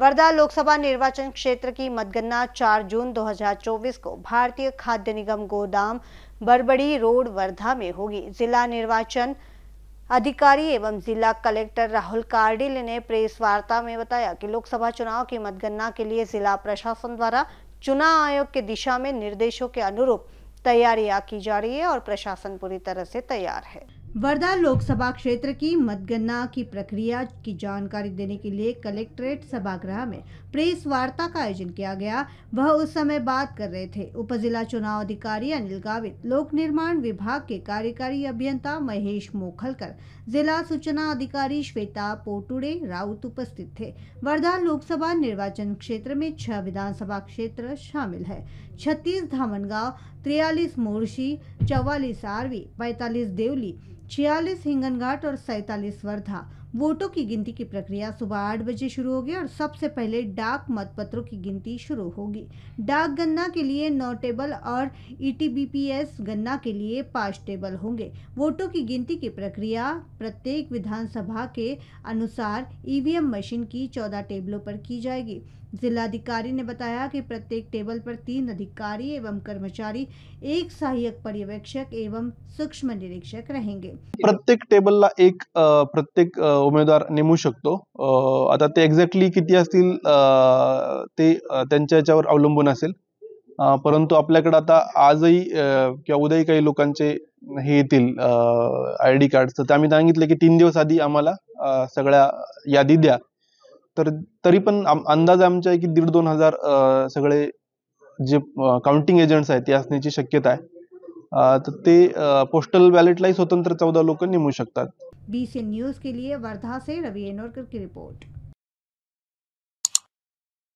वर्धा लोकसभा निर्वाचन क्षेत्र की मतगणना 4 जून 2024 को भारतीय खाद्य निगम गोदाम बरबड़ी रोड वर्धा में होगी जिला निर्वाचन अधिकारी एवं जिला कलेक्टर राहुल कार्डिल ने प्रेस वार्ता में बताया कि लोकसभा चुनाव की मतगणना के लिए जिला प्रशासन द्वारा चुनाव आयोग के दिशा में निर्देशों के अनुरूप तैयारियां की जा रही है और प्रशासन पूरी तरह से तैयार है वर्धा लोकसभा क्षेत्र की मतगणना की प्रक्रिया की जानकारी देने के लिए कलेक्ट्रेट सभागृह में प्रेस वार्ता का आयोजन किया गया वह उस समय बात कर रहे थे उप जिला चुनाव अधिकारी अनिल गावित लोक निर्माण विभाग के कार्यकारी अभियंता महेश मोखलकर जिला सूचना अधिकारी श्वेता पोटुड़े राउत उपस्थित थे वर्धा लोकसभा निर्वाचन क्षेत्र में छह विधानसभा क्षेत्र शामिल है छत्तीस धामनगांव त्रियालीस मोर्शी चवालीस आरवी पैंतालीस देवली छियालीस हिंगनघाट और सैतालीस वर्धा वोटों की गिनती की प्रक्रिया सुबह आठ बजे शुरू होगी और सबसे पहले डाक मतपत्रों की गिनती शुरू होगी डाक गन्ना के लिए नौ टेबल और ईटीबीपीएस e गन्ना के लिए पाँच टेबल होंगे वोटों की गिनती की प्रक्रिया प्रत्येक विधानसभा के अनुसार ईवीएम e मशीन की चौदह टेबलों पर की जाएगी जिलाधिकारी ने बताया कि प्रत्येक टेबल पर तीन अधिकारी एवं कर्मचारी एक सहायक पर्यवेक्षक एवं सूक्ष्म निरीक्षक रहेंगे प्रत्येक ला एक प्रत्येक उमेदवार नेमू शकतो आता ते एक्झॅक्टली किती असतील ते त्यांच्या याच्यावर अवलंबून असेल परंतु आपल्याकडे आता आजही किंवा उद्याही काही लोकांचे हे येतील आय डी कार्डचं तर आम्ही सांगितलं की तीन दिवस आधी आम्हाला सगळ्या यादी द्या तर तरी पण अंदाज आमच्या की दीड दोन हजार सगळे जे काउंटिंग एजंट्स आहेत ते असण्याची शक्यता आहे तर ते पोस्टल बॅलेटलाही स्वतंत्र चौदा लोक नेमू शकतात बी न्यूज़ के लिए वर्धा से रवि एनोरकर की रिपोर्ट